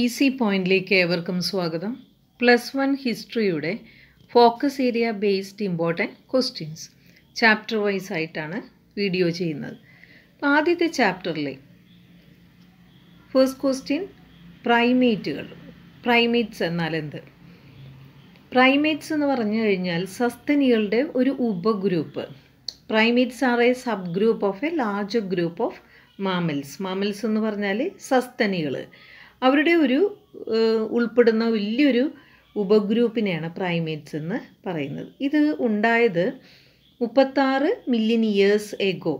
easy പോയിന്റിലേക്ക് ഏവർക്കും സ്വാഗതം പ്ലസ് വൺ ഹിസ്റ്ററിയുടെ focus area based important questions chapter wise ആയിട്ടാണ് വീഡിയോ ചെയ്യുന്നത് അപ്പോൾ ആദ്യത്തെ ചാപ്റ്ററിലെ ഫസ്റ്റ് ക്വസ്റ്റ്യൻ പ്രൈമേറ്റുകൾ പ്രൈമേറ്റ്സ് എന്നാൽ എന്ത് പ്രൈമേറ്റ്സ് എന്ന് പറഞ്ഞു കഴിഞ്ഞാൽ സസ്തനികളുടെ ഒരു ഉപഗ്രൂപ്പ് primates are a sub group of a large group of mammals mammals എന്ന് പറഞ്ഞാൽ സസ്തനികൾ അവരുടെ ഒരു ഉൾപ്പെടുന്ന വലിയൊരു ഉപഗ്രൂപ്പിനെയാണ് പ്രൈമേറ്റ്സ് എന്ന് പറയുന്നത് ഇത് ഉണ്ടായത് മുപ്പത്താറ് മില്യൺ ഇയേഴ്സ് എഗോ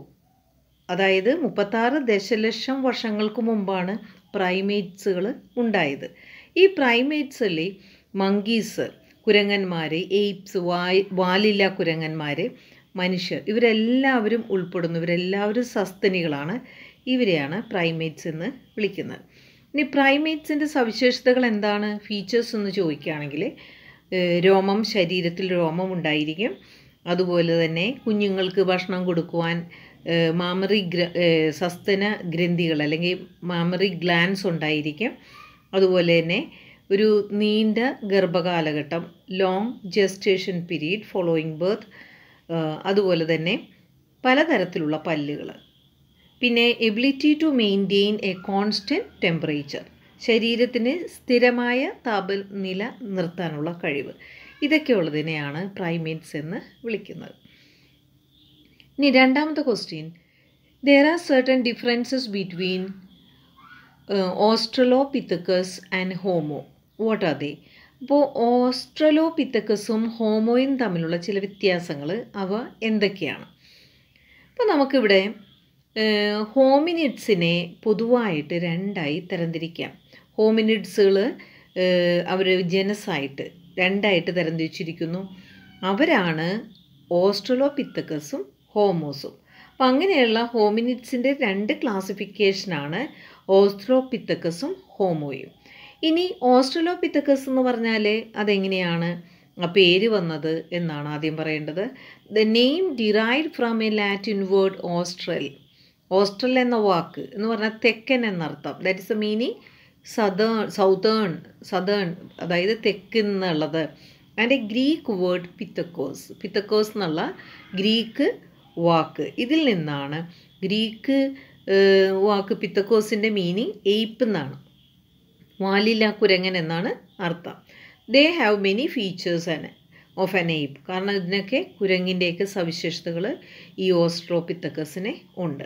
അതായത് മുപ്പത്താറ് ദശലക്ഷം വർഷങ്ങൾക്ക് മുമ്പാണ് പ്രൈമേറ്റ്സുകൾ ഉണ്ടായത് ഈ പ്രൈമേറ്റ്സിലെ മങ്കീസ് കുരങ്ങന്മാർ എയ്പ്സ് വായ് വാലില്ല കുരങ്ങന്മാർ മനുഷ്യർ ഇവരെല്ലാവരും ഉൾപ്പെടുന്നു ഇവരെല്ലാവരും സസ്തനികളാണ് ഇവരെയാണ് പ്രൈമേറ്റ്സ് എന്ന് വിളിക്കുന്നത് ഇനി പ്രൈമേറ്റ്സിൻ്റെ സവിശേഷതകൾ എന്താണ് ഫീച്ചേഴ്സ് എന്ന് ചോദിക്കുകയാണെങ്കിൽ രോമം ശരീരത്തിൽ രോമം ഉണ്ടായിരിക്കും അതുപോലെ തന്നെ കുഞ്ഞുങ്ങൾക്ക് ഭക്ഷണം കൊടുക്കുവാൻ മാമറി ഗ്ര സസ്തന ഗ്രന്ഥികൾ അല്ലെങ്കിൽ മാമറി ഗ്ലാൻസ് ഉണ്ടായിരിക്കും അതുപോലെ തന്നെ ഒരു നീണ്ട ഗർഭകാലഘട്ടം long gestation period following birth അതുപോലെ തന്നെ പലതരത്തിലുള്ള പല്ലുകൾ പിന്നെ ability to maintain a constant temperature ശരീരത്തിന് സ്ഥിരമായ താപനില നിർത്താനുള്ള കഴിവ് ഇതൊക്കെയുള്ളതിനെയാണ് ഉള്ളതിനെയാണ് പ്രൈമേറ്റ്സ് എന്ന് വിളിക്കുന്നത് ഇനി രണ്ടാമത്തെ question there are certain differences between Pithecus and Homo what are they അപ്പോൾ പിത്തക്കസും ഹോമോയും തമ്മിലുള്ള ചില വ്യത്യാസങ്ങൾ അവ എന്തൊക്കെയാണ് അപ്പോൾ നമുക്കിവിടെ ഹോമിനിഡ്സിനെ പൊതുവായിട്ട് രണ്ടായി തരംതിരിക്കാം ഹോമിനിഡ്സുകൾ അവർ ജനസായിട്ട് രണ്ടായിട്ട് തരംതിരിച്ചിരിക്കുന്നു അവരാണ് പിത്തക്കസും ഹോമോസും അപ്പം അങ്ങനെയുള്ള ഹോമിനിഡ്സിൻ്റെ രണ്ട് ക്ലാസിഫിക്കേഷനാണ് പിത്തക്കസും ഹോമോയും ഇനി പിത്തക്കസ് എന്ന് പറഞ്ഞാൽ അതെങ്ങനെയാണ് ആ പേര് വന്നത് എന്നാണ് ആദ്യം പറയേണ്ടത് the name derive from a Latin word austral hostel എന്ന വാക്ക് എന്ന് പറഞ്ഞാൽ തെക്കൻ എന്നർത്ഥം that is a meaning southern southern southern അതായത് തെക്ക് എന്നുള്ളത് അതിൻ്റെ ഗ്രീക്ക് വേർഡ് പിത്തക്കോസ് പിത്തക്കോസ് എന്നുള്ള ഗ്രീക്ക് വാക്ക് ഇതിൽ നിന്നാണ് ഗ്രീക്ക് വാക്ക് പിത്തക്കോസിൻ്റെ മീനിങ് എയ്പ്പ് എന്നാണ് വാലില കുരങ്ങൻ എന്നാണ് അർത്ഥം ദേ ഹാവ് മെനി ഫീച്ചേഴ്സ് ആണ് ഓഫ് എൻ എയ്പ്പ് കാരണം ഇതിനൊക്കെ കുരങ്ങിൻ്റെയൊക്കെ സവിശേഷതകൾ ഈ ഓസ്ട്രോപിത്തക്കസിന് ഉണ്ട്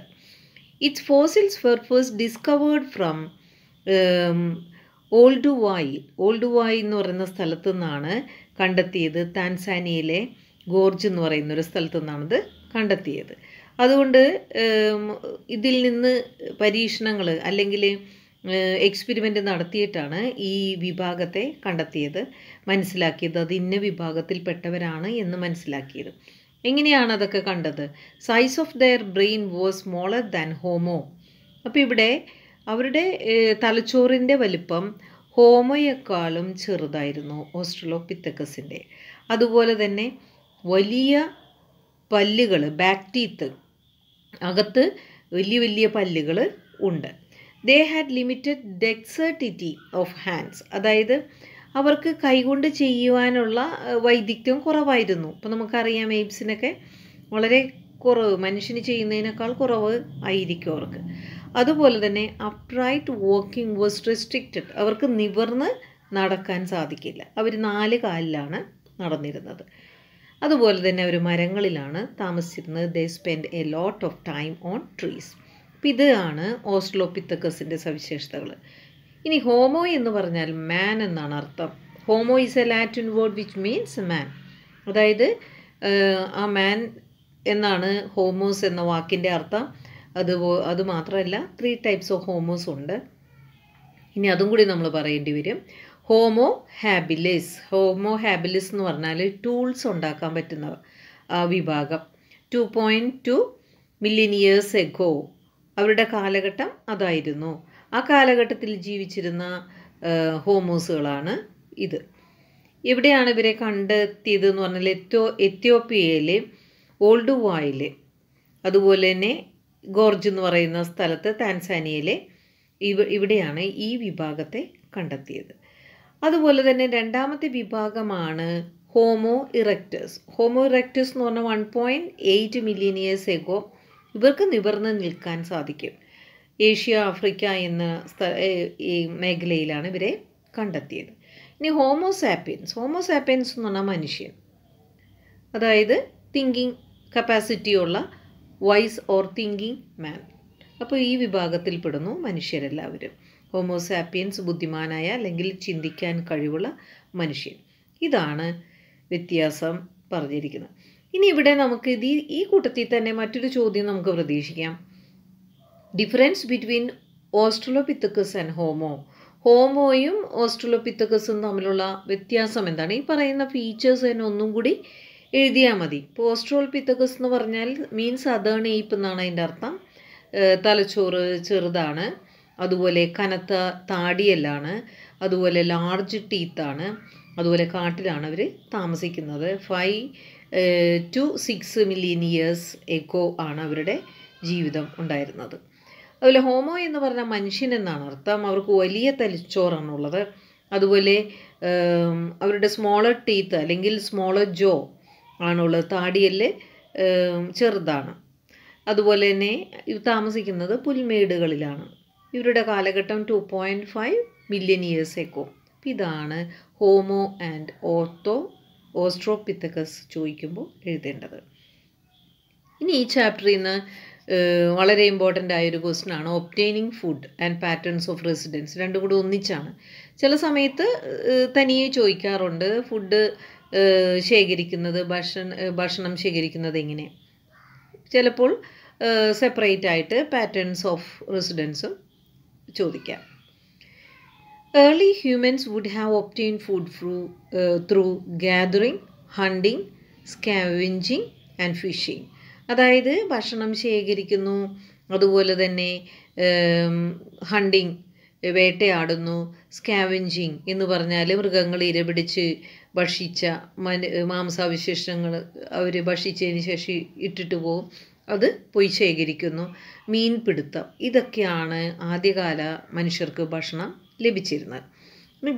Its fossils were first discovered from um, ഓൾഡുവായി ഓൾഡുവായി എന്ന് പറയുന്ന സ്ഥലത്തു നിന്നാണ് കണ്ടെത്തിയത് താൻസാനിയയിലെ ഗോർജ് എന്ന് പറയുന്ന ഒരു സ്ഥലത്തു നിന്നാണിത് കണ്ടെത്തിയത് അതുകൊണ്ട് ഇതിൽ നിന്ന് പരീക്ഷണങ്ങൾ അല്ലെങ്കിൽ എക്സ്പെരിമെൻ്റ് നടത്തിയിട്ടാണ് ഈ വിഭാഗത്തെ കണ്ടെത്തിയത് മനസ്സിലാക്കിയത് അത് ഇന്ന വിഭാഗത്തിൽപ്പെട്ടവരാണ് എന്ന് മനസ്സിലാക്കിയത് എങ്ങനെയാണ് അതൊക്കെ കണ്ടത് size of their brain was smaller than Homo അപ്പോൾ ഇവിടെ അവരുടെ തലച്ചോറിൻ്റെ വലിപ്പം ഹോമോയെക്കാളും ചെറുതായിരുന്നു പിത്തക്കസിൻ്റെ അതുപോലെ തന്നെ വലിയ പല്ലുകൾ ബാക്ക് ടീത്ത് അകത്ത് വലിയ വലിയ പല്ലുകൾ ഉണ്ട് they had limited dexterity of hands അതായത് അവർക്ക് കൈകൊണ്ട് ചെയ്യുവാനുള്ള വൈദഗ്ധ്യം കുറവായിരുന്നു ഇപ്പം നമുക്കറിയാം എയ്ബ്സിനൊക്കെ വളരെ കുറവ് മനുഷ്യന് ചെയ്യുന്നതിനേക്കാൾ കുറവ് ആയിരിക്കും അവർക്ക് അതുപോലെ തന്നെ അപ്രൈറ്റ് വാക്കിംഗ് വാസ് റെസ്ട്രിക്റ്റഡ് അവർക്ക് നിവർന്ന് നടക്കാൻ സാധിക്കില്ല അവർ നാല് കാലിലാണ് നടന്നിരുന്നത് അതുപോലെ തന്നെ അവർ മരങ്ങളിലാണ് താമസിച്ചിരുന്നത് they spend a lot of time on trees ഇപ്പം ഇതാണ് ഓസ്ട്രോപിത്തക്കസിൻ്റെ സവിശേഷതകൾ ഇനി ഹോമോ എന്ന് പറഞ്ഞാൽ മാൻ എന്നാണ് അർത്ഥം Homo is a Latin word which means man അതായത് ആ മാൻ എന്നാണ് ഹോമോസ് എന്ന വാക്കിൻ്റെ അർത്ഥം അത് അത് മാത്രമല്ല ത്രീ ടൈപ്സ് ഓഫ് ഹോമോസ് ഉണ്ട് ഇനി അതും കൂടി നമ്മൾ പറയേണ്ടി വരും ഹോമോ ഹാബിലിസ് ഹോമോ ഹാബിലിസ് എന്ന് പറഞ്ഞാൽ ടൂൾസ് ഉണ്ടാക്കാൻ പറ്റുന്ന വിഭാഗം two point two million years ago അവരുടെ കാലഘട്ടം അതായിരുന്നു ആ കാലഘട്ടത്തിൽ ജീവിച്ചിരുന്ന ഹോമോസുകളാണ് ഇത് എവിടെയാണ് ഇവരെ കണ്ടെത്തിയത് എന്ന് പറഞ്ഞാൽ എത്തോ എത്യോപ്യയിലെ ഓൾഡ് വായിലെ അതുപോലെ തന്നെ ഗോർജ് എന്ന് പറയുന്ന സ്ഥലത്ത് താൻസാനിയയിലെ ഇവ ഇവിടെയാണ് ഈ വിഭാഗത്തെ കണ്ടെത്തിയത് അതുപോലെ തന്നെ രണ്ടാമത്തെ വിഭാഗമാണ് ഹോമോ ഇറക്റ്റസ് ഹോമോ ഇറക്റ്റസ് എന്ന് പറഞ്ഞാൽ one point eight million years ago ഇവർക്ക് നിവർന്ന് നിൽക്കാൻ സാധിക്കും ഏഷ്യ ആഫ്രിക്ക എന്ന ഈ മേഖലയിലാണ് ഇവരെ കണ്ടെത്തിയത് ഇനി ഹോമോസാപ്പിയൻസ് ഹോമോസാപ്പിയൻസ് എന്ന് പറഞ്ഞാൽ മനുഷ്യൻ അതായത് തിങ്കിങ് കപ്പാസിറ്റിയുള്ള വൈസ് ഓർ തിങ്കിങ് മാൻ അപ്പോൾ ഈ വിഭാഗത്തിൽപ്പെടുന്നു മനുഷ്യരെല്ലാവരും ഹോമോസാപ്പിയൻസ് ബുദ്ധിമാനായ അല്ലെങ്കിൽ ചിന്തിക്കാൻ കഴിവുള്ള മനുഷ്യൻ ഇതാണ് വ്യത്യാസം പറഞ്ഞിരിക്കുന്നത് ഇനി ഇവിടെ നമുക്ക് ഇത് ഈ കൂട്ടത്തിൽ തന്നെ മറ്റൊരു ചോദ്യം നമുക്ക് പ്രതീക്ഷിക്കാം difference between Australopithecus and Homo ഹോമോയും ഓസ്ട്രലോപിത്തക്കസും തമ്മിലുള്ള വ്യത്യാസം എന്താണ് ഈ പറയുന്ന ഫീച്ചേഴ്സ് തന്നെ ഒന്നും കൂടി എഴുതിയാൽ മതി ഇപ്പോൾ ഓസ്ട്രോൾപിത്തക്കസ് എന്ന് പറഞ്ഞാൽ മീൻസ് അതേൺ ഏപ്പ് എന്നാണ് അതിൻ്റെ അർത്ഥം തലച്ചോറ് ചെറുതാണ് അതുപോലെ കനത്ത താടിയെല്ലാണ് അതുപോലെ ലാർജ് ടീത്താണ് അതുപോലെ കാട്ടിലാണ് അവർ താമസിക്കുന്നത് five to six million years ago ആണ് അവരുടെ ജീവിതം ഉണ്ടായിരുന്നത് അതുപോലെ ഹോമോ എന്ന് പറഞ്ഞാൽ എന്നാണ് അർത്ഥം അവർക്ക് വലിയ തലച്ചോറാണുള്ളത് അതുപോലെ അവരുടെ സ്മോളർ ടീത്ത് അല്ലെങ്കിൽ സ്മോളർ ജോ ആണുള്ളത് താടിയല്ല് ചെറുതാണ് അതുപോലെ തന്നെ ഇവ താമസിക്കുന്നത് പുൽമേടുകളിലാണ് ഇവരുടെ കാലഘട്ടം two point five million years ago ഇതാണ് ഹോമോ ആൻഡ് ഓർത്തോ ഓസ്ട്രോപിത്തക്കസ് ചോദിക്കുമ്പോൾ എഴുതേണ്ടത് ഇനി ഈ ചാപ്റ്ററിൽ നിന്ന് വളരെ ഇമ്പോർട്ടൻ്റ് ആയൊരു ക്വസ്റ്റ്യൻ ആണ് obtaining food and patterns of residence രണ്ടും കൂടി ഒന്നിച്ചാണ് ചില സമയത്ത് തനിയെ ചോദിക്കാറുണ്ട് ഫുഡ് ശേഖരിക്കുന്നത് ഭക്ഷണ ഭക്ഷണം ശേഖരിക്കുന്നത് എങ്ങനെ ചിലപ്പോൾ സെപ്പറേറ്റ് ആയിട്ട് പാറ്റേൺസ് ഓഫ് റെസിഡൻസും ചോദിക്കാം early humans would have obtain food through through gathering hunting scavenging and fishing അതായത് ഭക്ഷണം ശേഖരിക്കുന്നു അതുപോലെ തന്നെ ഹണ്ടിങ് വേട്ടയാടുന്നു സ്കാവഞ്ചിങ് എന്ന് പറഞ്ഞാൽ മൃഗങ്ങൾ ഇരപിടിച്ച് ഭക്ഷിച്ച മന മാംസാവശിഷ്ടങ്ങൾ അവർ ഭക്ഷിച്ചതിന് ശേഷം ഇട്ടിട്ട് പോകും അത് പോയി ശേഖരിക്കുന്നു മീൻ പിടുത്തം ഇതൊക്കെയാണ് ആദ്യകാല മനുഷ്യർക്ക് ഭക്ഷണം ലഭിച്ചിരുന്നത്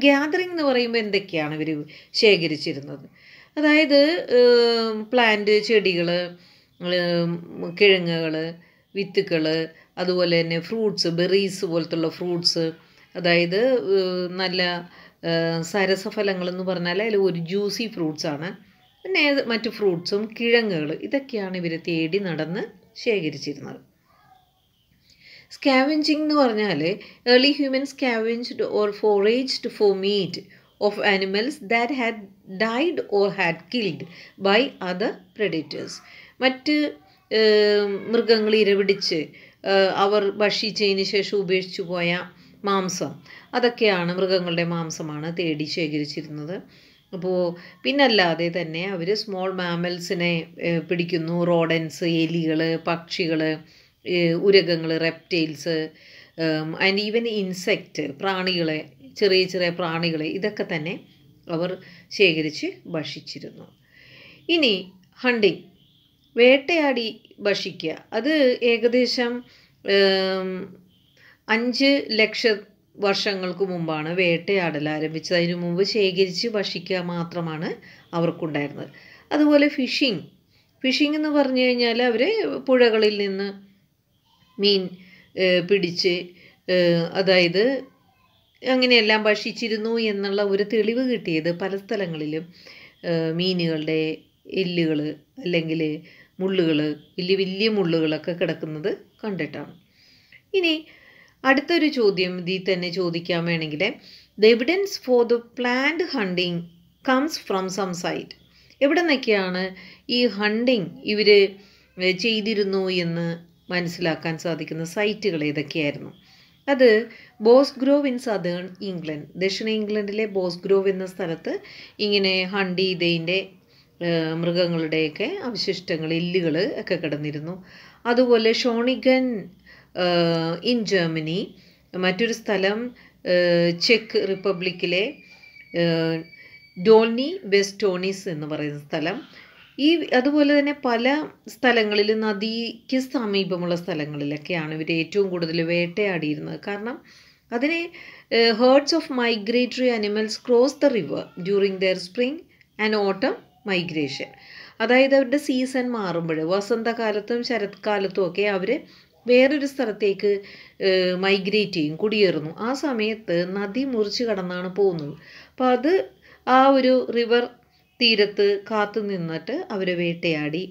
ഗ്യാതറിങ് എന്ന് പറയുമ്പോൾ എന്തൊക്കെയാണ് ഇവർ ശേഖരിച്ചിരുന്നത് അതായത് പ്ലാന്റ് ചെടികൾ കിഴങ്ങുകൾ വിത്തുക്കൾ അതുപോലെ തന്നെ ഫ്രൂട്ട്സ് ബെറീസ് പോലത്തുള്ള ഫ്രൂട്ട്സ് അതായത് നല്ല സരസഫലങ്ങളെന്ന് പറഞ്ഞാൽ അതിൽ ഒരു ജ്യൂസി ഫ്രൂട്ട്സാണ് പിന്നെ മറ്റു ഫ്രൂട്ട്സും കിഴങ്ങുകൾ ഇതൊക്കെയാണ് ഇവർ തേടി നടന്ന് ശേഖരിച്ചിരുന്നത് സ്കാവെഞ്ചിങ് എന്ന് പറഞ്ഞാൽ early human scavenged or foraged for meat of animals that had died or had killed by other predators മറ്റ് മൃഗങ്ങൾ ഇരപിടിച്ച് അവർ ഭക്ഷിച്ചതിന് ശേഷം ഉപേക്ഷിച്ചു പോയ മാംസം അതൊക്കെയാണ് മൃഗങ്ങളുടെ മാംസമാണ് തേടി ശേഖരിച്ചിരുന്നത് അപ്പോൾ പിന്നല്ലാതെ തന്നെ അവർ സ്മോൾ മാമൽസിനെ പിടിക്കുന്നു റോഡൻസ് എലികൾ പക്ഷികൾ ഉരകങ്ങൾ റെപ്റ്റൈൽസ് ആൻഡ് ഈവൻ ഇൻസെക്റ്റ് പ്രാണികളെ ചെറിയ ചെറിയ പ്രാണികളെ ഇതൊക്കെ തന്നെ അവർ ശേഖരിച്ച് ഭക്ഷിച്ചിരുന്നു ഇനി ഹണ്ടിങ് വേട്ടയാടി ഭക്ഷിക്കുക അത് ഏകദേശം അഞ്ച് ലക്ഷ വർഷങ്ങൾക്ക് മുമ്പാണ് വേട്ടയാടൽ ആരംഭിച്ചത് അതിനു മുമ്പ് ശേഖരിച്ച് ഭക്ഷിക്കുക മാത്രമാണ് അവർക്കുണ്ടായിരുന്നത് അതുപോലെ ഫിഷിംഗ് ഫിഷിംഗ് എന്ന് പറഞ്ഞു കഴിഞ്ഞാൽ അവർ പുഴകളിൽ നിന്ന് മീൻ പിടിച്ച് അതായത് അങ്ങനെയെല്ലാം ഭക്ഷിച്ചിരുന്നു എന്നുള്ള ഒരു തെളിവ് കിട്ടിയത് പല സ്ഥലങ്ങളിലും മീനുകളുടെ എല്ലുകൾ അല്ലെങ്കിൽ മുള്ളുകൾ വലിയ വലിയ മുള്ളുകളൊക്കെ കിടക്കുന്നത് കണ്ടിട്ടാണ് ഇനി അടുത്തൊരു ചോദ്യം ഇതിൽ തന്നെ ചോദിക്കാൻ വേണമെങ്കിൽ the evidence for the plant hunting comes from some site എവിടെ നിന്നൊക്കെയാണ് ഈ ഹണ്ടിങ് ഇവർ ചെയ്തിരുന്നു എന്ന് മനസ്സിലാക്കാൻ സാധിക്കുന്ന സൈറ്റുകൾ ഏതൊക്കെയായിരുന്നു അത് Boxgrove in southern England ദക്ഷിണ ഇംഗ്ലണ്ടിലെ ബോസ് ഗ്രോവ് എന്ന സ്ഥലത്ത് ഇങ്ങനെ ഹണ്ടി ഇതേൻ്റെ മൃഗങ്ങളുടെയൊക്കെ അവശിഷ്ടങ്ങൾ എല്ലുകൾ ഒക്കെ കിടന്നിരുന്നു അതുപോലെ ഷോണിഗൻ ഇൻ ജർമ്മനി മറ്റൊരു സ്ഥലം ചെക്ക് റിപ്പബ്ലിക്കിലെ ഡോൾനി വെസ്റ്റോണീസ് എന്ന് പറയുന്ന സ്ഥലം ഈ അതുപോലെ തന്നെ പല സ്ഥലങ്ങളിൽ നദിക്ക് സമീപമുള്ള സ്ഥലങ്ങളിലൊക്കെയാണ് ഇവർ ഏറ്റവും കൂടുതൽ വേട്ടയാടിയിരുന്നത് കാരണം അതിനെ herds of migratory animals cross the river during their spring and autumn migration അതായത് അവരുടെ സീസൺ മാറുമ്പോൾ വസന്തകാലത്തും ശരത്കാലത്തും ഒക്കെ അവർ വേറൊരു സ്ഥലത്തേക്ക് മൈഗ്രേറ്റ് ചെയ്യും കുടിയേറുന്നു ആ സമയത്ത് നദി മുറിച്ച് കടന്നാണ് പോകുന്നത് അപ്പോൾ അത് ആ ഒരു റിവർ തീരത്ത് കാത്തു നിന്നിട്ട് അവരെ വേട്ടയാടി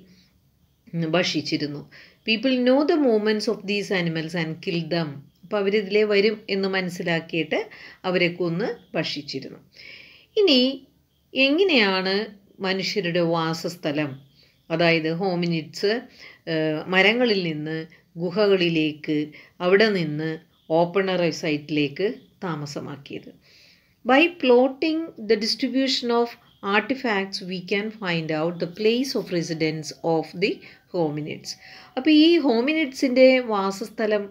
ഭക്ഷിച്ചിരുന്നു people know the movements of these animals and kill them അപ്പോൾ അവരിതിലെ വരും എന്ന് മനസ്സിലാക്കിയിട്ട് അവരെ കൊന്ന് ഭക്ഷിച്ചിരുന്നു ഇനി എങ്ങനെയാണ് മനുഷ്യരുടെ വാസസ്ഥലം അതായത് ഹോമിനിറ്റ്സ് മരങ്ങളിൽ നിന്ന് ഗുഹകളിലേക്ക് അവിടെ നിന്ന് ഓപ്പണർ സൈറ്റിലേക്ക് താമസമാക്കിയത് by plotting the distribution of artifacts we can find out the place of residence of the hominids അപ്പോൾ ഈ ഹോമിനിറ്റ്സിൻ്റെ വാസസ്ഥലം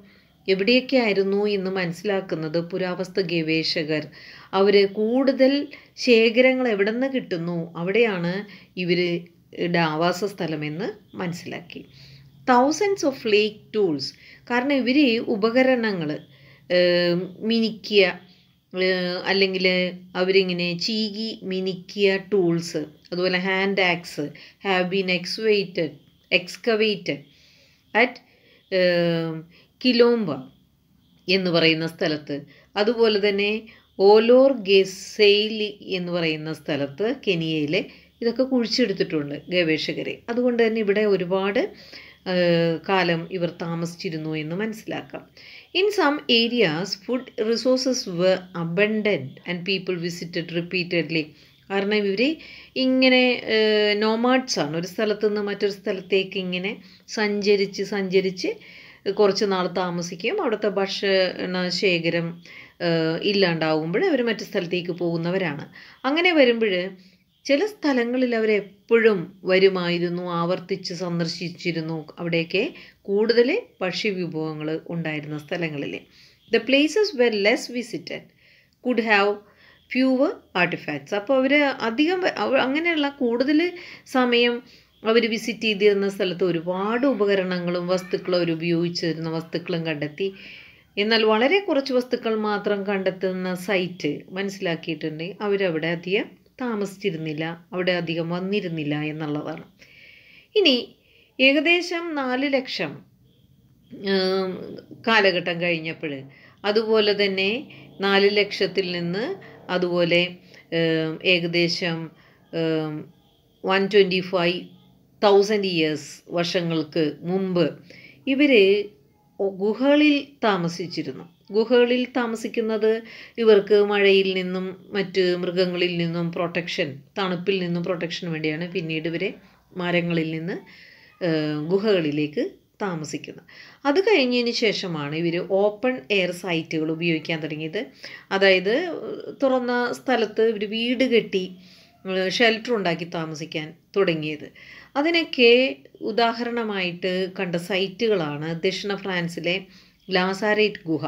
എവിടെയൊക്കെ ആയിരുന്നു എന്ന് മനസ്സിലാക്കുന്നത് പുരാവസ്തു ഗവേഷകർ അവർ കൂടുതൽ ശേഖരങ്ങൾ എവിടെ നിന്ന് കിട്ടുന്നു അവിടെയാണ് ഇവരുടെ ആവാസ സ്ഥലമെന്ന് മനസ്സിലാക്കി തൗസൻഡ്സ് ഓഫ് ലേക്ക് ടൂൾസ് കാരണം ഇവർ ഉപകരണങ്ങൾ മിനിക്കുക അല്ലെങ്കിൽ അവരിങ്ങനെ ചീകി മിനിക്കിയ ടൂൾസ് അതുപോലെ hand axe have been excavated excavated at Kilombe എന്ന് പറയുന്ന സ്ഥലത്ത് അതുപോലെ തന്നെ ഓലോർ ഗെസെയിൽ എന്ന് പറയുന്ന സ്ഥലത്ത് കെനിയയിലെ ഇതൊക്കെ കുഴിച്ചെടുത്തിട്ടുണ്ട് ഗവേഷകരെ അതുകൊണ്ട് തന്നെ ഇവിടെ ഒരുപാട് കാലം ഇവർ താമസിച്ചിരുന്നു എന്ന് മനസ്സിലാക്കാം in some areas food resources were abundant and people visited repeatedly കാരണം ഇവർ ഇങ്ങനെ നോമാഡ്സാണ് ആണ് ഒരു സ്ഥലത്ത് നിന്ന് മറ്റൊരു സ്ഥലത്തേക്ക് ഇങ്ങനെ സഞ്ചരിച്ച് സഞ്ചരിച്ച് കുറച്ച് നാൾ താമസിക്കും അവിടുത്തെ ഭക്ഷണ ശേഖരം ഇല്ലാണ്ടാവുമ്പോൾ അവർ മറ്റു സ്ഥലത്തേക്ക് പോകുന്നവരാണ് അങ്ങനെ വരുമ്പോൾ ചില സ്ഥലങ്ങളിൽ അവരെപ്പോഴും വരുമായിരുന്നു ആവർത്തിച്ച് സന്ദർശിച്ചിരുന്നു അവിടെയൊക്കെ കൂടുതൽ ഭക്ഷ്യ വിഭവങ്ങൾ ഉണ്ടായിരുന്ന സ്ഥലങ്ങളിൽ the places were less visited could have fewer artifacts അപ്പോൾ അവർ അധികം അങ്ങനെയുള്ള കൂടുതൽ സമയം അവർ വിസിറ്റ് ചെയ്തിരുന്ന സ്ഥലത്ത് ഒരുപാട് ഉപകരണങ്ങളും വസ്തുക്കളും അവർ ഉപയോഗിച്ചിരുന്ന വസ്തുക്കളും കണ്ടെത്തി എന്നാൽ വളരെ കുറച്ച് വസ്തുക്കൾ മാത്രം കണ്ടെത്തുന്ന സൈറ്റ് മനസ്സിലാക്കിയിട്ടുണ്ട് അവരവിടെ അധികം താമസിച്ചിരുന്നില്ല അവിടെ അധികം വന്നിരുന്നില്ല എന്നുള്ളതാണ് ഇനി ഏകദേശം നാല് ലക്ഷം കാലഘട്ടം കഴിഞ്ഞപ്പോൾ അതുപോലെ തന്നെ നാല് ലക്ഷത്തിൽ നിന്ന് അതുപോലെ ഏകദേശം one twenty five thousand years വർഷങ്ങൾക്ക് മുമ്പ് ഇവർ ഗുഹകളിൽ താമസിച്ചിരുന്നു ഗുഹകളിൽ താമസിക്കുന്നത് ഇവർക്ക് മഴയിൽ നിന്നും മറ്റ് മൃഗങ്ങളിൽ നിന്നും പ്രൊട്ടക്ഷൻ തണുപ്പിൽ നിന്നും പ്രൊട്ടക്ഷന് വേണ്ടിയാണ് പിന്നീട് ഇവരെ മരങ്ങളിൽ നിന്ന് ഗുഹകളിലേക്ക് താമസിക്കുന്നത് അത് കഴിഞ്ഞതിന് ശേഷമാണ് ഇവർ ഓപ്പൺ എയർ സൈറ്റുകൾ ഉപയോഗിക്കാൻ തുടങ്ങിയത് അതായത് തുറന്ന സ്ഥലത്ത് ഇവർ വീട് കെട്ടി ഷെൽട്ടർ ഉണ്ടാക്കി താമസിക്കാൻ തുടങ്ങിയത് അതിനൊക്കെ ഉദാഹരണമായിട്ട് കണ്ട സൈറ്റുകളാണ് ദക്ഷിണ ഫ്രാൻസിലെ ലാസാരേറ്റ് ഗുഹ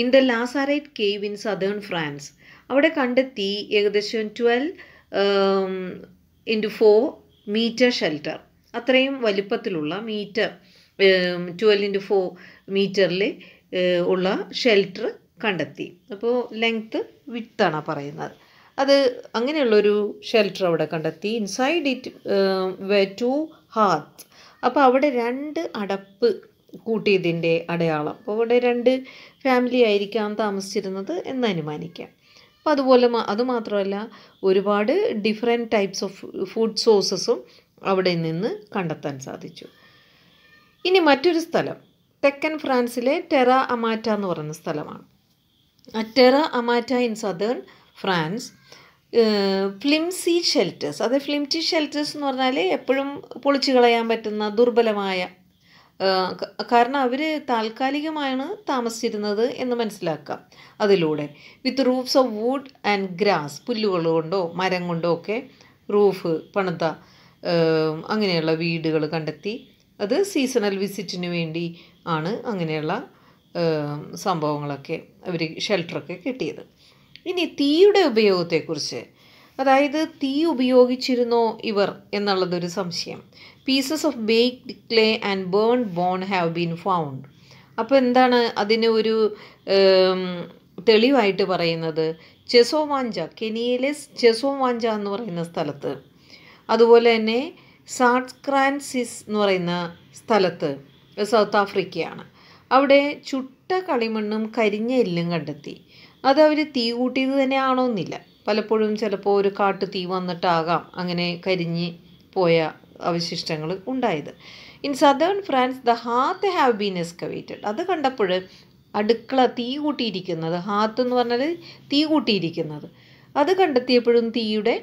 in the Lazaret cave in southern France അവിടെ കണ്ടെത്തി ഏകദേശം twelve into four metre shelter അത്രയും വലിപ്പത്തിലുള്ള മീറ്റർ ട്വൽവ് ഇൻറ്റു ഫോർ മീറ്ററിൽ ഉള്ള ഷെൽട്ടർ കണ്ടെത്തി അപ്പോൾ ലെങ്ത്ത് വിത്താണ് പറയുന്നത് അത് അങ്ങനെയുള്ളൊരു ഷെൽട്ടർ അവിടെ കണ്ടെത്തി inside it were two huts അപ്പോൾ അവിടെ രണ്ട് അടപ്പ് കൂട്ടിയതിൻ്റെ അടയാളം അപ്പോൾ അവിടെ രണ്ട് ഫാമിലി ആയിരിക്കാം താമസിച്ചിരുന്നത് എന്ന് അനുമാനിക്കാം അപ്പോൾ അതുപോലെ അതുമാത്രമല്ല ഒരുപാട് ഡിഫറെൻ്റ് ടൈപ്സ് ഓഫ് ഫുഡ് സോഴ്സസും അവിടെ നിന്ന് കണ്ടെത്താൻ സാധിച്ചു ഇനി മറ്റൊരു സ്ഥലം തെക്കൻ ഫ്രാൻസിലെ ടെറ അമാറ്റ എന്ന് പറയുന്ന സ്ഥലമാണ് Terra Amata in southern France flimsy shelters അത് ഫ്ലിംറ്റി ഷെൽറ്റേഴ്സ് എന്ന് പറഞ്ഞാൽ എപ്പോഴും പൊളിച്ചു കളയാൻ പറ്റുന്ന ദുർബലമായ കാരണം അവർ താൽക്കാലികമാണ് താമസിച്ചിരുന്നത് എന്ന് മനസ്സിലാക്കാം അതിലൂടെ with roofs of wood and grass പുല്ലുകൾ കൊണ്ടോ മരം കൊണ്ടോ ഒക്കെ റൂഫ് പണിത അങ്ങനെയുള്ള വീടുകൾ കണ്ടെത്തി അത് സീസണൽ വിസിറ്റിന് വേണ്ടി ആണ് അങ്ങനെയുള്ള സംഭവങ്ങളൊക്കെ അവർ ഷെൽട്ടറൊക്കെ കിട്ടിയത് ഇനി തീയുടെ ഉപയോഗത്തെക്കുറിച്ച് അതായത് തീ ഉപയോഗിച്ചിരുന്നോ ഇവർ എന്നുള്ളതൊരു സംശയം pieces of baked clay and burn bone have been found അപ്പോൾ എന്താണ് അതിന് ഒരു തെളിവായിട്ട് പറയുന്നത് ചെസോവാഞ്ച കെനിയയിലെ ചെസോവാഞ്ച എന്ന് പറയുന്ന സ്ഥലത്ത് അതുപോലെ തന്നെ സാട്സ്ക്രാൻസിസ് എന്ന് പറയുന്ന സ്ഥലത്ത് സൗത്ത് ആഫ്രിക്കയാണ് അവിടെ ചുട്ട കളിമണ്ണും കരിഞ്ഞ എല്ലും കണ്ടെത്തി അത് അവർ തീ കൂട്ടിയത് തന്നെയാണോ എന്നില്ല പലപ്പോഴും ചിലപ്പോൾ ഒരു കാട്ടു തീ വന്നിട്ടാകാം അങ്ങനെ കരിഞ്ഞ് പോയ അവശിഷ്ടങ്ങൾ ഉണ്ടായത് in southern France the hut have been excavated അത് കണ്ടപ്പോൾ അടുക്കള തീ കൂട്ടിയിരിക്കുന്നത് ഹാത്ത് എന്ന് പറഞ്ഞാൽ തീ കൂട്ടിയിരിക്കുന്നത് അത് കണ്ടെത്തിയപ്പോഴും തീയുടെ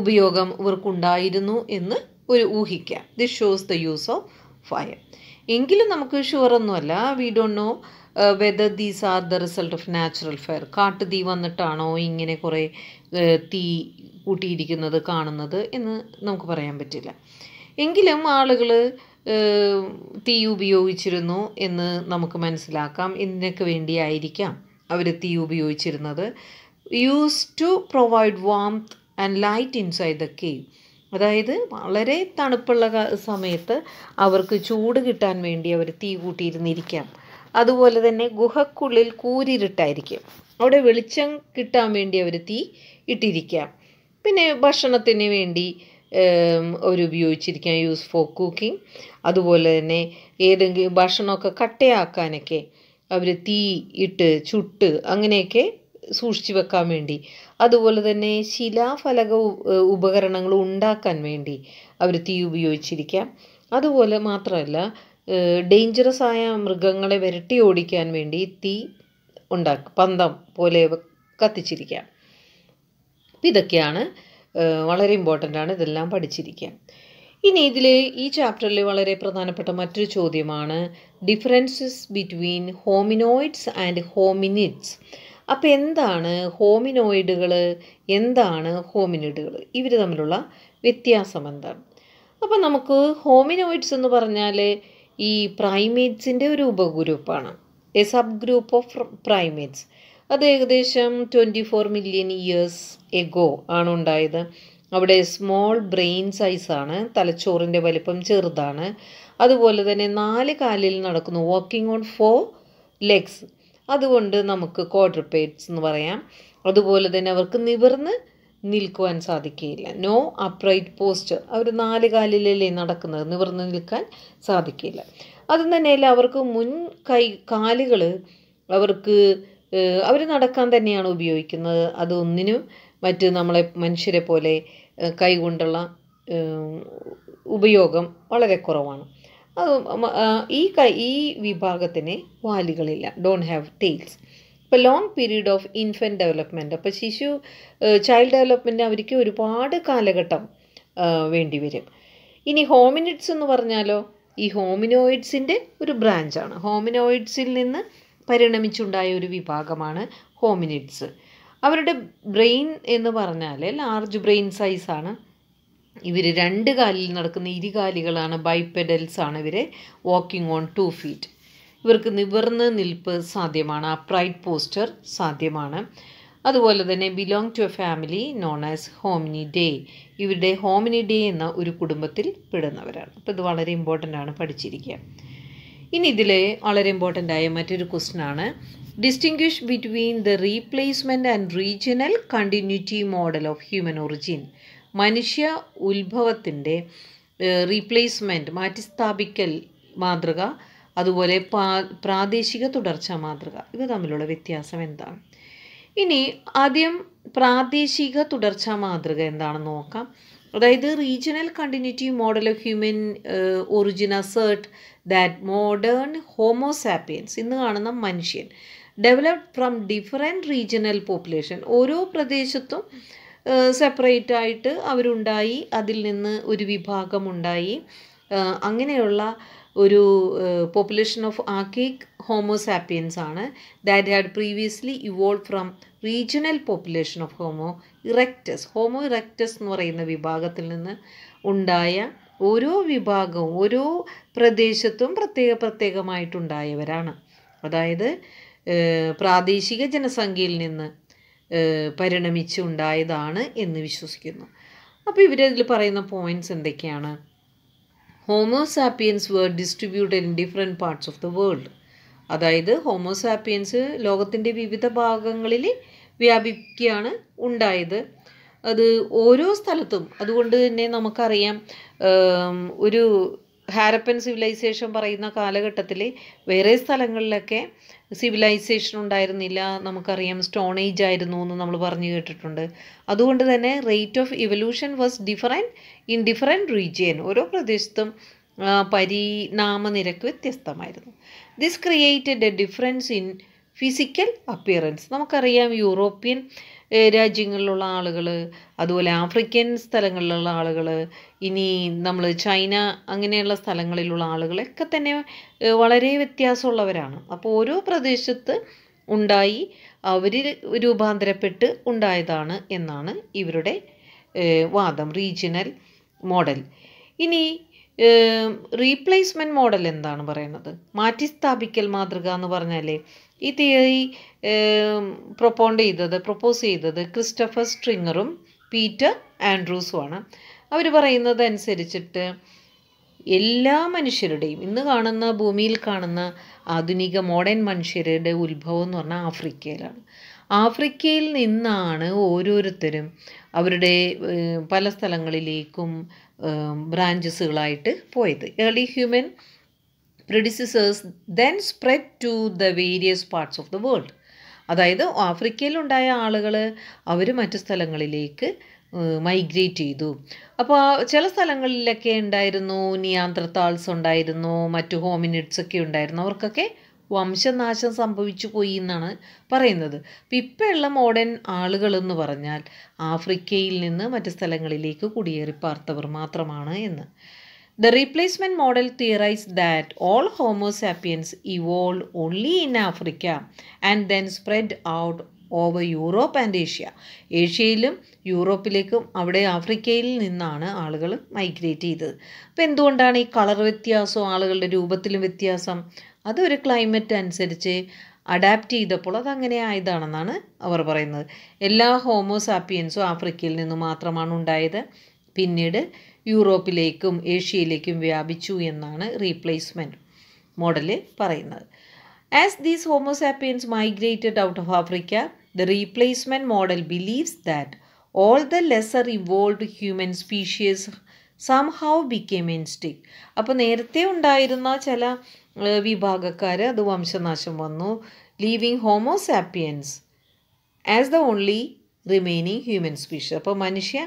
ഉപയോഗം ഇവർക്കുണ്ടായിരുന്നു എന്ന് ഒരു ഊഹിക്കാം this shows the use of fire എങ്കിലും നമുക്ക് ഷുവറൊന്നുമല്ല we don't know whether these are the result of natural fire കാട്ടു തീ വന്നിട്ടാണോ ഇങ്ങനെ കുറേ തീ കൂട്ടിയിരിക്കുന്നത് കാണുന്നത് എന്ന് നമുക്ക് പറയാൻ പറ്റില്ല എങ്കിലും ആളുകൾ തീ ഉപയോഗിച്ചിരുന്നു എന്ന് നമുക്ക് മനസ്സിലാക്കാം ഇതിനൊക്കെ വേണ്ടിയായിരിക്കാം അവർ തീ ഉപയോഗിച്ചിരുന്നത് use to provide warmth and light inside the cave അതായത് വളരെ തണുപ്പുള്ള സമയത്ത് അവർക്ക് ചൂട് കിട്ടാൻ വേണ്ടി അവർ തീ കൂട്ടിയിരുന്നിരിക്കാം അതുപോലെ തന്നെ ഗുഹക്കുള്ളിൽ കൂരിരുട്ടായിരിക്കും അവിടെ വെളിച്ചം കിട്ടാൻ വേണ്ടി അവർ തീ ഇട്ടിരിക്കാം പിന്നെ ഭക്ഷണത്തിന് വേണ്ടി അവർ ഉപയോഗിച്ചിരിക്കാം യൂസ് ഫോർ കുക്കിംഗ് അതുപോലെ തന്നെ ഏതെങ്കിലും ഭക്ഷണമൊക്കെ കട്ടയാക്കാനൊക്കെ അവർ തീ ഇട്ട് ചുട്ട് അങ്ങനെയൊക്കെ സൂക്ഷിച്ചു വെക്കാൻ വേണ്ടി അതുപോലെ തന്നെ ശിലാഫലക ഉപകരണങ്ങൾ ഉണ്ടാക്കാൻ വേണ്ടി അവർ തീ ഉപയോഗിച്ചിരിക്കാം അതുപോലെ മാത്രമല്ല ഡേഞ്ചറസ് ആയ മൃഗങ്ങളെ വരട്ടി ഓടിക്കാൻ വേണ്ടി തീ ഉണ്ടാക്കും പന്തം പോലെ കത്തിച്ചിരിക്കാം അപ്പം ഇതൊക്കെയാണ് വളരെ ഇമ്പോർട്ടൻ്റ് ആണ് ഇതെല്ലാം പഠിച്ചിരിക്കുക ഇനി ഇതിൽ ഈ ചാപ്റ്ററിൽ വളരെ പ്രധാനപ്പെട്ട മറ്റൊരു ചോദ്യമാണ് differences between hominoids and hominids അപ്പോൾ എന്താണ് ഹോമിനോയിഡുകൾ എന്താണ് ഹോമിനിഡുകൾ ഇവർ തമ്മിലുള്ള വ്യത്യാസം എന്താണ് അപ്പോൾ നമുക്ക് ഹോമിനോയിഡ്സ് എന്ന് പറഞ്ഞാൽ ഈ പ്രൈമേറ്റ്സിൻ്റെ ഒരു ഉപഗ്രൂപ്പാണ് a sub group of primates അത് ഏകദേശം twenty four million years ago ആണ് ഉണ്ടായത് അവിടെ സ്മോൾ ബ്രെയിൻ സൈസാണ് തലച്ചോറിൻ്റെ വലിപ്പം ചെറുതാണ് അതുപോലെ തന്നെ നാല് കാലിൽ നടക്കുന്നു വാക്കിംഗ് ഓൺ ഫോർ ലെഗ്സ് അതുകൊണ്ട് നമുക്ക് ക്വാഡ്രപ്പേറ്റ്സ് എന്ന് പറയാം അതുപോലെ തന്നെ അവർക്ക് നിവർന്ന് നിൽക്കുവാൻ സാധിക്കുകയില്ല നോ അപ്രൈറ്റ് പോസ്റ്റ് അവർ നാല് കാലിലല്ലേ നടക്കുന്നത് നിവർന്ന് നിൽക്കാൻ സാധിക്കില്ല അതും തന്നെയല്ല അവർക്ക് മുൻ കൈ കാലുകൾ അവർക്ക് അവർ നടക്കാൻ തന്നെയാണ് ഉപയോഗിക്കുന്നത് അതൊന്നിനും മറ്റ് നമ്മളെ മനുഷ്യരെ പോലെ കൈകൊണ്ടുള്ള ഉപയോഗം വളരെ കുറവാണ് അത് ഈ ഈ വിഭാഗത്തിന് വാലുകളില്ല ഡോണ്ട് ഹാവ് ടെയിൽസ് ഇപ്പോൾ long period of infant development അപ്പോൾ ശിശു ചൈൽഡ് ഡെവലപ്മെൻറ്റ് അവർക്ക് ഒരുപാട് കാലഘട്ടം വേണ്ടി വരും ഇനി ഹോമിനിഡ്സ് എന്ന് പറഞ്ഞാലോ ഈ ഹോമിനോയിഡ്സിൻ്റെ ഒരു ബ്രാഞ്ചാണ് ഹോമിനോയിഡ്സിൽ നിന്ന് പരിണമിച്ചുണ്ടായ ഒരു വിഭാഗമാണ് ഹോമിനിഡ്സ് അവരുടെ ബ്രെയിൻ എന്ന് പറഞ്ഞാൽ ലാർജ് ബ്രെയിൻ സൈസാണ് ഇവർ രണ്ട് കാലിൽ നടക്കുന്ന ഇരുകാലികളാണ് ബൈപ്പെഡൽസ് ആണ് ഇവർ വാക്കിംഗ് ഓൺ ടു ഫീറ്റ് ഇവർക്ക് നിവർന്ന് നിൽപ്പ് സാധ്യമാണ് അപ്രൈറ്റ് പോസ്റ്റർ സാധ്യമാണ് അതുപോലെ തന്നെ belong to a family known as Hominidae ഇവരുടെ ഹോമിനി ഡേ എന്ന ഒരു കുടുംബത്തിൽ പെടുന്നവരാണ് അപ്പോൾ ഇത് വളരെ ഇമ്പോർട്ടൻ്റ് ആണ് പഠിച്ചിരിക്കുക ഇനി ഇതിൽ വളരെ ഇമ്പോർട്ടൻ്റ് ആയ മറ്റൊരു ക്വസ്റ്റ്യൻ ആണ് distinguish between the replacement and regional continuity model of human origin മനുഷ്യ ഉത്ഭവത്തിൻ്റെ റീപ്ലേസ്മെൻറ്റ് മാറ്റിസ്ഥാപിക്കൽ മാതൃക അതുപോലെ പ്രാദേശിക തുടർച്ച മാതൃക ഇവ തമ്മിലുള്ള വ്യത്യാസം എന്താണ് ഇനി ആദ്യം പ്രാദേശിക തുടർച്ച മാതൃക എന്താണെന്ന് നോക്കാം അതായത് regional continuity model of human origin assert that modern homo sapiens ഇന്ന് കാണുന്ന മനുഷ്യൻ developed from different regional population ഓരോ പ്രദേശത്തും സെപ്പറേറ്റ് ആയിട്ട് അവരുണ്ടായി അതിൽ നിന്ന് ഒരു വിഭാഗമുണ്ടായി അങ്ങനെയുള്ള ഒരു പോപ്പുലേഷൻ ഓഫ് ആർക്കേക്ക് ഹോമോസാപ്പിയൻസ് ആണ് that had previously evolve from regional population of homo erectus homo erectus എന്ന് പറയുന്ന വിഭാഗത്തിൽ നിന്ന് ഉണ്ടായ ഓരോ വിഭാഗവും ഓരോ പ്രദേശത്തും പ്രത്യേക പ്രത്യേകമായിട്ടുണ്ടായവരാണ് അതായത് പ്രാദേശിക ജനസംഖ്യയിൽ നിന്ന് പരിണമിച്ചുണ്ടായതാണ് എന്ന് വിശ്വസിക്കുന്നു അപ്പോൾ ഇവരതിൽ പറയുന്ന പോയിൻറ്റ്സ് എന്തൊക്കെയാണ് homo sapiens were distributed in different parts of the world അതായത് ഹോമോസാപ്പിയൻസ് ലോകത്തിൻ്റെ വിവിധ ഭാഗങ്ങളിൽ വ്യാപിക്കുകയാണ് ഉണ്ടായത് അത് ഓരോ സ്ഥലത്തും അതുകൊണ്ട് തന്നെ നമുക്കറിയാം ഒരു ഹാരപ്പൻ സിവിലൈസേഷൻ പറയുന്ന കാലഘട്ടത്തിൽ വേറെ സ്ഥലങ്ങളിലൊക്കെ സിവിലൈസേഷൻ ഉണ്ടായിരുന്നില്ല നമുക്കറിയാം സ്റ്റോൺ ഏജ് ആയിരുന്നു എന്ന് നമ്മൾ പറഞ്ഞു കേട്ടിട്ടുണ്ട് അതുകൊണ്ട് തന്നെ rate of evolution was different in different region ഓരോ പ്രദേശത്തും പരിണാമ നിരക്ക് വ്യത്യസ്തമായിരുന്നു this created a difference in physical appearance നമുക്കറിയാം യൂറോപ്യൻ രാജ്യങ്ങളിലുള്ള ആളുകൾ അതുപോലെ ആഫ്രിക്കൻ സ്ഥലങ്ങളിലുള്ള ആളുകൾ ഇനി നമ്മൾ ചൈന അങ്ങനെയുള്ള സ്ഥലങ്ങളിലുള്ള ആളുകളൊക്കെ തന്നെ വളരെ വ്യത്യാസമുള്ളവരാണ് അപ്പോൾ ഓരോ പ്രദേശത്ത് ഉണ്ടായി അവർ രൂപാന്തരപ്പെട്ട് ഉണ്ടായതാണ് എന്നാണ് ഇവരുടെ വാദം റീജിയണൽ മോഡൽ ഇനി റീപ്ലേസ്മെൻറ്റ് മോഡൽ എന്താണ് പറയുന്നത് മാറ്റിസ്ഥാപിക്കൽ മാതൃക എന്ന് പറഞ്ഞാൽ ഈ തിയറി പ്രൊപ്പോണ്ട് ചെയ്തത് പ്രൊപ്പോസ് ചെയ്തത് ക്രിസ്റ്റഫർ സ്ട്രിങ്ങറും പീറ്റർ ആൻഡ്രൂസുമാണ് അവർ പറയുന്നത് അനുസരിച്ചിട്ട് എല്ലാ മനുഷ്യരുടെയും ഇന്ന് കാണുന്ന ഭൂമിയിൽ കാണുന്ന ആധുനിക മോഡേൺ മനുഷ്യരുടെ ഉത്ഭവം എന്ന് പറഞ്ഞാൽ ആഫ്രിക്കയിലാണ് ആഫ്രിക്കയിൽ നിന്നാണ് ഓരോരുത്തരും അവരുടെ പല സ്ഥലങ്ങളിലേക്കും ബ്രാഞ്ചസുകളായിട്ട് പോയത് early human producers then spread to the various parts of the world അതായത് ആഫ്രിക്കയിലുണ്ടായ ആളുകൾ അവർ മറ്റു സ്ഥലങ്ങളിലേക്ക് മൈഗ്രേറ്റ് ചെയ്തു അപ്പോൾ ചില സ്ഥലങ്ങളിലൊക്കെ ഉണ്ടായിരുന്നു നിയാന്ത്രത്താൾസ് ഉണ്ടായിരുന്നു മറ്റു ഹോമിനിഡ്സ് ഒക്കെ ഉണ്ടായിരുന്നു അവർക്കൊക്കെ വംശനാശം സംഭവിച്ചു പോയി എന്നാണ് പറയുന്നത് അപ്പം ഇപ്പോഴുള്ള മോഡേൺ ആളുകളെന്ന് പറഞ്ഞാൽ ആഫ്രിക്കയിൽ നിന്ന് മറ്റ് സ്ഥലങ്ങളിലേക്ക് കുടിയേറി പാർത്തവർ മാത്രമാണ് എന്ന് the replacement model theorise that all homo sapiens evolve only in Africa and then spread out over Europe and Asia ഏഷ്യയിലും യൂറോപ്പിലേക്കും അവിടെ ആഫ്രിക്കയിൽ നിന്നാണ് ആളുകൾ മൈഗ്രേറ്റ് ചെയ്തത് അപ്പോൾ എന്തുകൊണ്ടാണ് ഈ കളർ വ്യത്യാസവും ആളുകളുടെ രൂപത്തിലും വ്യത്യാസം അതൊരു ക്ലൈമറ്റ് അനുസരിച്ച് അഡാപ്റ്റ് ചെയ്തപ്പോൾ അതങ്ങനെ ആയതാണെന്നാണ് അവർ പറയുന്നത് എല്ലാ ഹോമോസാപ്പിയൻസും ആഫ്രിക്കയിൽ നിന്ന് മാത്രമാണ് ഉണ്ടായത് പിന്നീട് യൂറോപ്പിലേക്കും ഏഷ്യയിലേക്കും വ്യാപിച്ചു എന്നാണ് റീപ്ലേസ്മെൻറ്റ് മോഡൽ പറയുന്നത് as these homo sapiens migrated out of Africa the replacement model believes that all the lesser evolve human species somehow became extinct അപ്പോൾ നേരത്തെ ഉണ്ടായിരുന്ന ചില വിഭാഗക്കാർ അത് വംശനാശം വന്നു leaving homo sapiens as the only remaining human species അപ്പോൾ മനുഷ്യ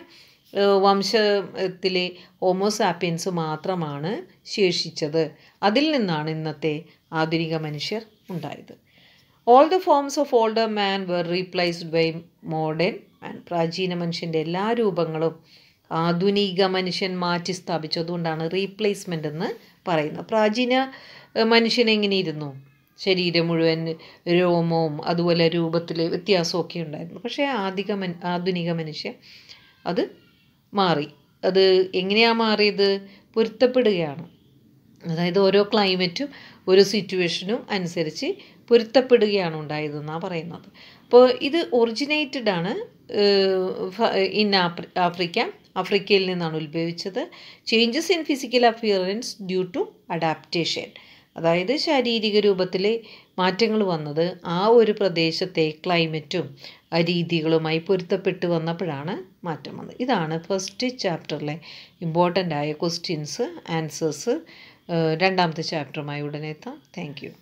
വംശത്തിലെ ഹോമോസാപ്പിയൻസ് മാത്രമാണ് ശേഷിച്ചത് അതിൽ നിന്നാണ് ഇന്നത്തെ ആധുനിക മനുഷ്യർ ഉണ്ടായത് all the forms of older man were replaced by modern man പ്രാചീന മനുഷ്യൻ്റെ എല്ലാ രൂപങ്ങളും ആധുനിക മനുഷ്യൻ മാറ്റി സ്ഥാപിച്ചതുകൊണ്ടാണ് റീപ്ലേസ്മെൻ്റ് എന്ന് പറയുന്നത് പ്രാചീന മനുഷ്യൻ എങ്ങനെ ഇരുന്നു ശരീരം മുഴുവൻ രോമവും അതുപോലെ രൂപത്തിൽ വ്യത്യാസമൊക്കെ ഉണ്ടായിരുന്നു പക്ഷേ ആധിക ആധുനിക മനുഷ്യൻ അത് മാറി അത് എങ്ങനെയാണ് മാറിയത് പൊരുത്തപ്പെടുകയാണ് അതായത് ഓരോ ക്ലൈമറ്റും ഒരു സിറ്റുവേഷനും അനുസരിച്ച് പൊരുത്തപ്പെടുകയാണ് ഉണ്ടായതെന്നാണ് പറയുന്നത് അപ്പോൾ ഇത് ഒറിജിനേറ്റഡ് ആണ് ഇൻ ആഫ്രി ആഫ്രിക്ക ആഫ്രിക്കയിൽ നിന്നാണ് ഉത്ഭവിച്ചത് changes in physical appearance due to adaptation അതായത് ശാരീരിക രൂപത്തിൽ മാറ്റങ്ങൾ വന്നത് ആ ഒരു പ്രദേശത്തെ ക്ലൈമറ്റും രീതികളുമായി പൊരുത്തപ്പെട്ട് വന്നപ്പോഴാണ് മാറ്റം വന്നത് ഇതാണ് ഫസ്റ്റ് ചാപ്റ്ററിലെ ഇമ്പോർട്ടൻ്റ് ആയ ക്വസ്റ്റ്യൻസ് ആൻസേഴ്സ് രണ്ടാമത്തെ ചാപ്റ്ററുമായി ഉടനെത്താം താങ്ക് യു